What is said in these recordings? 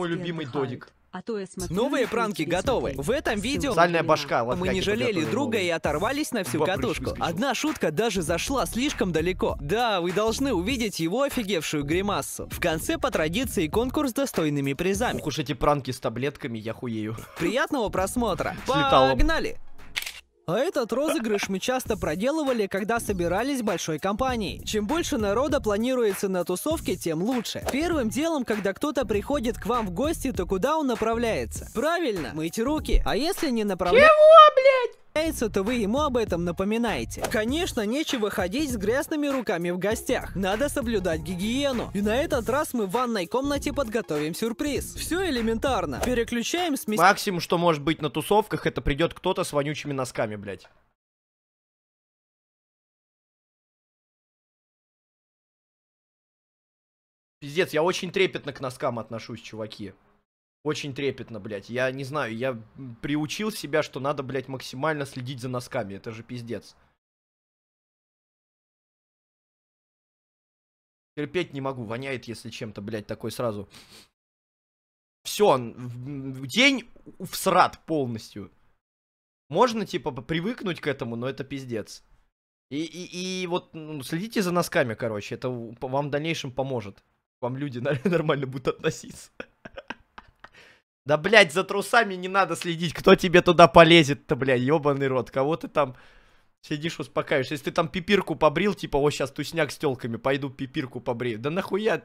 мой любимый Додик. А то я смотрю, Новые пранки готовы. В этом видео Сальная башка, мы не жалели друга и оторвались на всю катушку. Одна шутка даже зашла слишком далеко. Да, вы должны увидеть его офигевшую гримассу. В конце по традиции конкурс с достойными призами. Ух уж эти пранки с таблетками, я хуею. Приятного просмотра. Погнали! А этот розыгрыш мы часто проделывали, когда собирались большой компанией. Чем больше народа планируется на тусовке, тем лучше. Первым делом, когда кто-то приходит к вам в гости, то куда он направляется? Правильно, мыть руки. А если не направляется... Чего, блядь? меняется, то вы ему об этом напоминаете. Конечно, нечего ходить с грязными руками в гостях. Надо соблюдать гигиену. И на этот раз мы в ванной комнате подготовим сюрприз. Все элементарно. Переключаем смесь... Максимум, что может быть на тусовках, это придет кто-то с вонючими носками, блядь. Пиздец, я очень трепетно к носкам отношусь, чуваки. Очень трепетно, блядь. Я не знаю, я приучил себя, что надо, блядь, максимально следить за носками. Это же пиздец. Терпеть не могу. Воняет, если чем-то, блядь, такой сразу. Все, день в срат полностью. Можно, типа, привыкнуть к этому, но это пиздец. И, и, и вот ну, следите за носками, короче. Это вам в дальнейшем поможет. Вам люди нормально будут относиться. Да, блядь, за трусами не надо следить. Кто тебе туда полезет-то, бля, ебаный рот. Кого ты там сидишь, успокаиваешь? Если ты там пипирку побрил, типа, о, сейчас тусняк с тёлками, пойду пипирку побрею. Да нахуя?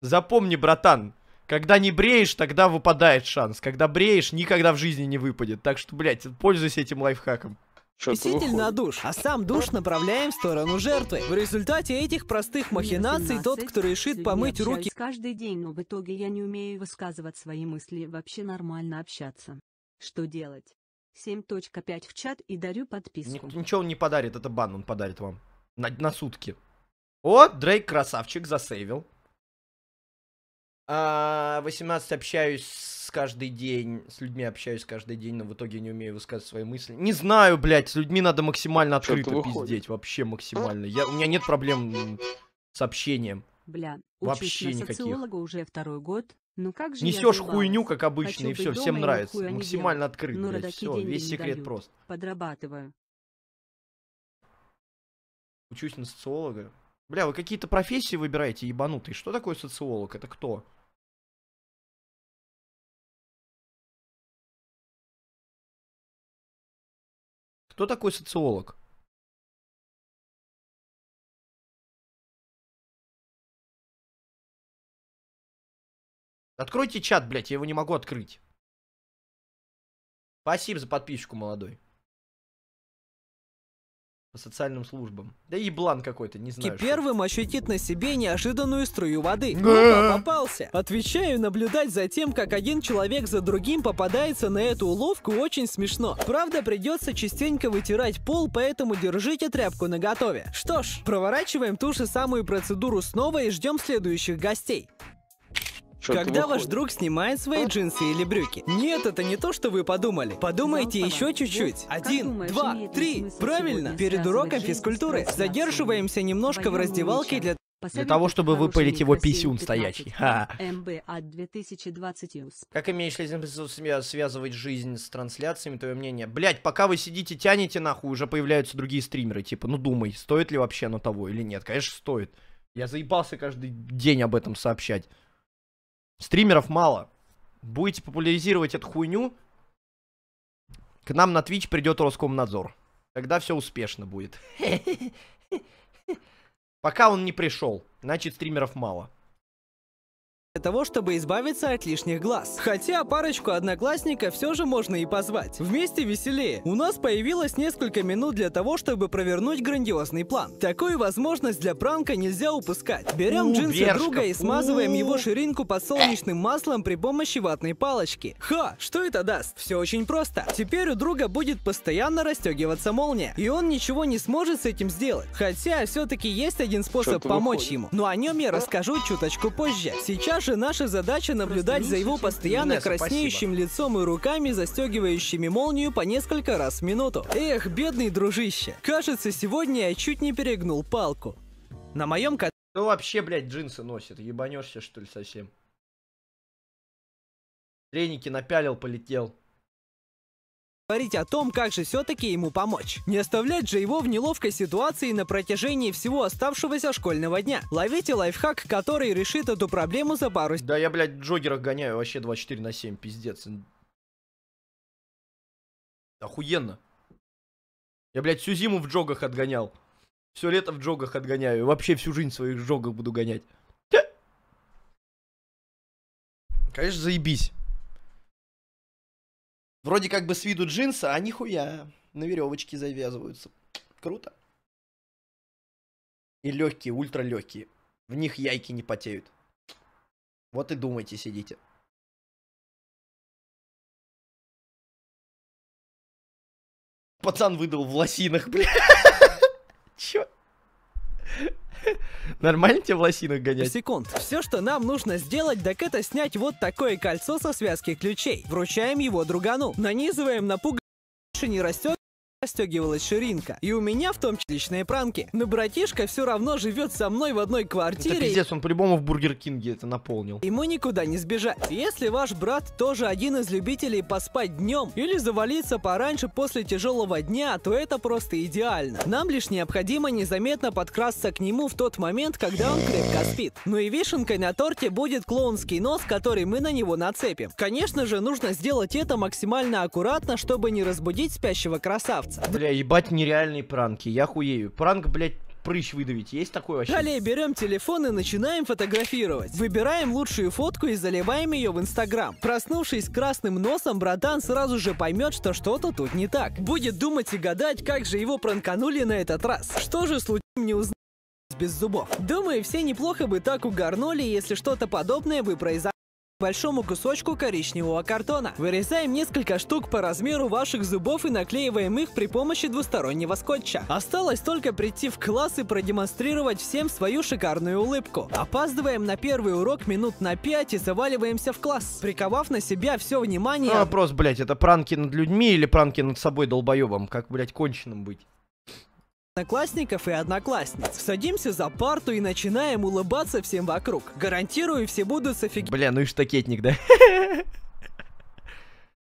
Запомни, братан, когда не бреешь, тогда выпадает шанс. Когда бреешь, никогда в жизни не выпадет. Так что, блядь, пользуйся этим лайфхаком. Киситель на душ, а сам душ направляем в сторону жертвы. В результате этих простых махинаций тот, кто решит помыть руки... каждый день, но в итоге я не умею высказывать свои мысли вообще нормально общаться. Что делать? 7.5 в чат и дарю подписку. Ничего он не подарит, это бан он подарит вам. На, на сутки. О, Дрейк красавчик, засейвил. А, 18 общаюсь с каждый день, с людьми общаюсь каждый день, но в итоге не умею высказывать свои мысли. Не знаю, блядь, с людьми надо максимально открыто пиздеть, вообще максимально. Я, у меня нет проблем с общением. Бля, вообще на никаких. уже второй год, ну как же Несешь хуйню, как обычно, Хочу и все, всем нравится. Максимально делаю. Ну, блядь, все, весь секрет дают. прост. Подрабатываю. Учусь на социолога. Бля, вы какие-то профессии выбираете, ебанутые. Что такое социолог? Это кто? Кто такой социолог? Откройте чат, блядь, я его не могу открыть. Спасибо за подписчику, молодой по социальным службам. Да и еблан какой-то, не знаю. Ки первым ощутит на себе неожиданную струю воды. Опа, попался. Отвечаю, наблюдать за тем, как один человек за другим попадается на эту уловку, очень смешно. Правда, придется частенько вытирать пол, поэтому держите тряпку наготове. Что ж, проворачиваем ту же самую процедуру снова и ждем следующих гостей. Когда ваш друг снимает свои а? джинсы или брюки? Нет, это не то, что вы подумали. Подумайте еще чуть-чуть. А Один, два, три. Правильно. Перед уроком физкультуры задерживаемся немножко в раздевалке для для того, чтобы выпалить его писюн стоящий. Ха. Как имеешь ли связывать жизнь с трансляциями, твое мнение? Блять, пока вы сидите, тянете нахуй, уже появляются другие стримеры. Типа, ну думай, стоит ли вообще оно того или нет. Конечно, стоит. Я заебался каждый день об этом сообщать. Стримеров мало. Будете популяризировать эту хуйню, к нам на Twitch придет Роскомнадзор. Тогда все успешно будет. Пока он не пришел, значит стримеров мало для того, чтобы избавиться от лишних глаз. Хотя парочку одноклассников все же можно и позвать. Вместе веселее. У нас появилось несколько минут для того, чтобы провернуть грандиозный план. Такую возможность для пранка нельзя упускать. Берем джинсы вершка. друга и смазываем У. его ширинку подсолнечным маслом при помощи ватной палочки. Ха, что это даст? Все очень просто. Теперь у друга будет постоянно расстегиваться молния, и он ничего не сможет с этим сделать. Хотя все-таки есть один способ помочь выходит? ему, но о нем я расскажу чуточку позже. Сейчас же наша задача наблюдать за его постоянно краснеющим лицом и руками, застегивающими молнию по несколько раз в минуту. Эх, бедный дружище. Кажется, сегодня я чуть не перегнул палку. На моем коте... Ну вообще, блядь, джинсы носит. Ебанешься, что ли, совсем? Треники напялил, полетел говорить о том, как же все-таки ему помочь. Не оставлять же его в неловкой ситуации на протяжении всего оставшегося школьного дня. Ловите лайфхак, который решит эту проблему за пару... Да я, блядь, джогерах гоняю вообще 24 на 7, пиздец. Охуенно. Я, блядь, всю зиму в джогах отгонял. Все лето в джогах отгоняю. вообще всю жизнь в своих джогах буду гонять. Конечно, заебись. Вроде как бы с виду джинсы, а нихуя. На веревочке завязываются. Круто. И легкие, ультра легкие. В них яйки не потеют. Вот и думайте, сидите. Пацан выдал в лосинах, бля. Чё? Нормально тебе в лосинах гонять? Секунд. Все, что нам нужно сделать, так это снять вот такое кольцо со связки ключей. Вручаем его другану. Нанизываем на пуг... не растет расстегивалась ширинка. И у меня в том числе личные пранки. Но братишка все равно живет со мной в одной квартире. Это пиздец, он по-любому в Бургер Кинге это наполнил. Ему никуда не сбежать. Если ваш брат тоже один из любителей поспать днем или завалиться пораньше после тяжелого дня, то это просто идеально. Нам лишь необходимо незаметно подкрасться к нему в тот момент, когда он крепко спит. Ну и вишенкой на торте будет клоунский нос, который мы на него нацепим. Конечно же, нужно сделать это максимально аккуратно, чтобы не разбудить спящего красавца разница. Бля, ебать нереальные пранки, я хуею. Пранк, блядь, прыщ выдавить. Есть такой вообще? Далее берем телефон и начинаем фотографировать. Выбираем лучшую фотку и заливаем ее в Инстаграм. Проснувшись красным носом, братан сразу же поймет, что что-то тут не так. Будет думать и гадать, как же его пранканули на этот раз. Что же случилось, не узнать без зубов. Думаю, все неплохо бы так угорнули, если что-то подобное бы произошло большому кусочку коричневого картона. Вырезаем несколько штук по размеру ваших зубов и наклеиваем их при помощи двустороннего скотча. Осталось только прийти в класс и продемонстрировать всем свою шикарную улыбку. Опаздываем на первый урок минут на 5 и заваливаемся в класс, приковав на себя все внимание. А, вопрос, блядь, это пранки над людьми или пранки над собой долбоебом? Как, блять, конченым быть? одноклассников и одноклассниц. Садимся за парту и начинаем улыбаться всем вокруг. Гарантирую, все будут с офиг... Бля, ну и штакетник, да?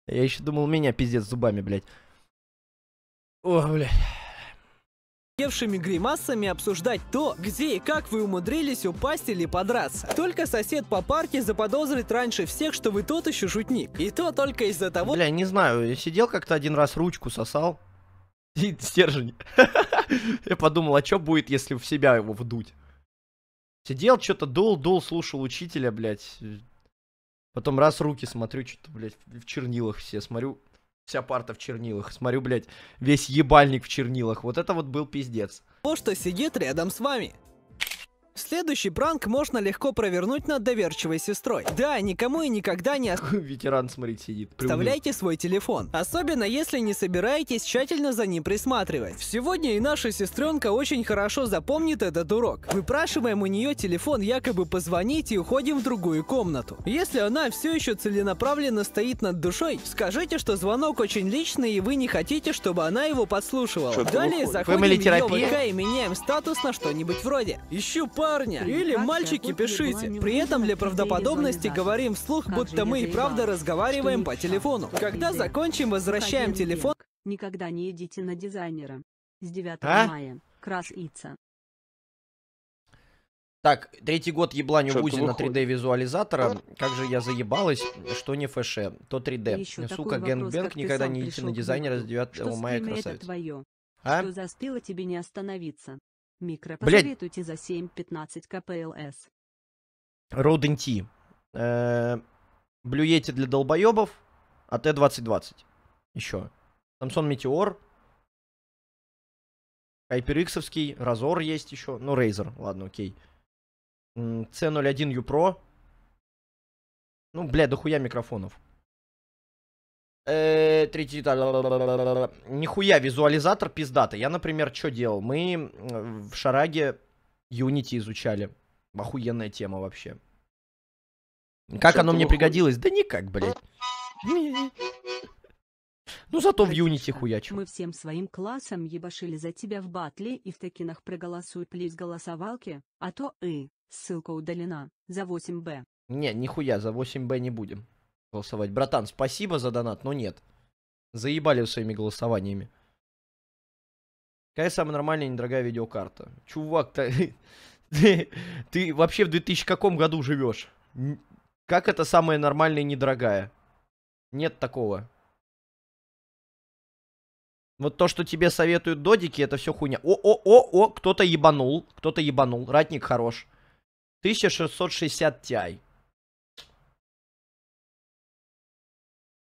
Я еще думал, меня пиздец зубами, блядь. О, блядь офигевшими гримасами обсуждать то, где и как вы умудрились упасть или подраться. Только сосед по парке заподозрит раньше всех, что вы тот еще шутник. И то только из-за того... Бля, не знаю, сидел как-то один раз ручку сосал, и стержень. Я подумал, а что будет, если в себя его вдуть? Сидел, что-то дул, дул, слушал учителя, блядь. Потом раз руки смотрю, что-то, блядь, в чернилах все. Смотрю, вся парта в чернилах. Смотрю, блядь, весь ебальник в чернилах. Вот это вот был пиздец. То, что сидит рядом с вами. Следующий пранк можно легко провернуть над доверчивой сестрой. Да, никому и никогда не... Ветеран, смотрите, сидит. Вставляйте свой телефон. Особенно, если не собираетесь тщательно за ним присматривать. Сегодня и наша сестренка очень хорошо запомнит этот урок. Выпрашиваем у нее телефон якобы позвонить и уходим в другую комнату. Если она все еще целенаправленно стоит над душой, скажите, что звонок очень личный и вы не хотите, чтобы она его подслушивала. Далее заходим в ее ВК и меняем статус на что-нибудь вроде. Ищу парня. Или мальчики, пишите. При этом для правдоподобности говорим вслух, будто мы и правда разговариваем по телефону. Когда закончим, возвращаем телефон. Никогда не идите на дизайнера. С 9 а? мая. Красица. Так, третий год ебланю Бузин на 3D-визуализатора. Как же я заебалась, что не фш, то 3D. Еще Сука, гэнг никогда не идите на дизайнера с 9 мая, красавица. А? Что застыло тебе не остановиться? Микро посоветуйте за 7.15 КПЛС. Roden T. Блюете для долбоебов. А АТ-2020. Еще. Самсон Метеор. HyperX, Разор есть еще. Ну, Razer, ладно, окей. C01 U Pro. Ну, бля, дохуя микрофонов. Э, третий, да, нихуя, визуализатор пиздата. Я, например, что делал? Мы в Шараге Unity изучали. Охуенная тема вообще. Ну, как оно мне пригодилось? Да никак, блядь. Ну зато в Юнити хуяч. Мы всем своим классом ебашили за тебя в батле и в токенах проголосуй плиз голосовалки, а то и ссылка удалена за 8Б. Не, нихуя, за 8Б не будем голосовать. Братан, спасибо за донат, но нет. Заебали своими голосованиями. Какая самая нормальная недорогая видеокарта? Чувак, ты, ты, ты вообще в 2000 каком году живешь? Как это самая нормальная недорогая? Нет такого. Вот то, что тебе советуют додики, это все хуйня. О-о-о-о, кто-то ебанул, кто-то ебанул. Ратник хорош. 1660 Ti.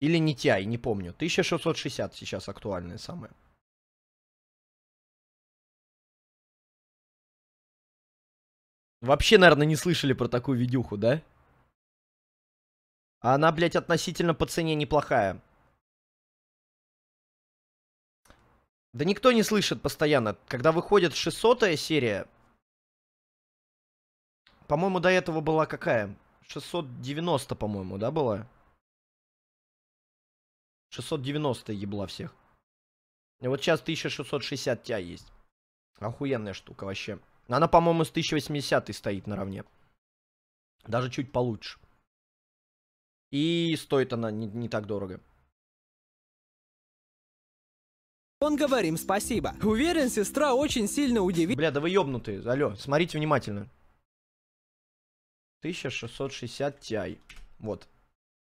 Или не TI, не помню. 1660 сейчас актуальное самое. Вообще, наверное, не слышали про такую видюху, да? А она, блядь, относительно по цене неплохая. Да никто не слышит постоянно. Когда выходит 600 серия, по-моему, до этого была какая? 690, по-моему, да, была? 690 ебла всех. Вот сейчас 1660 тя есть. Охуенная штука вообще. Она, по-моему, с 1080 стоит наравне. Даже чуть получше. И стоит она не, не так дорого. Он говорим спасибо. Уверен, сестра очень сильно удивит. Бля, да вы ёбнутые. Алло, смотрите внимательно. 1660 Ti. Вот.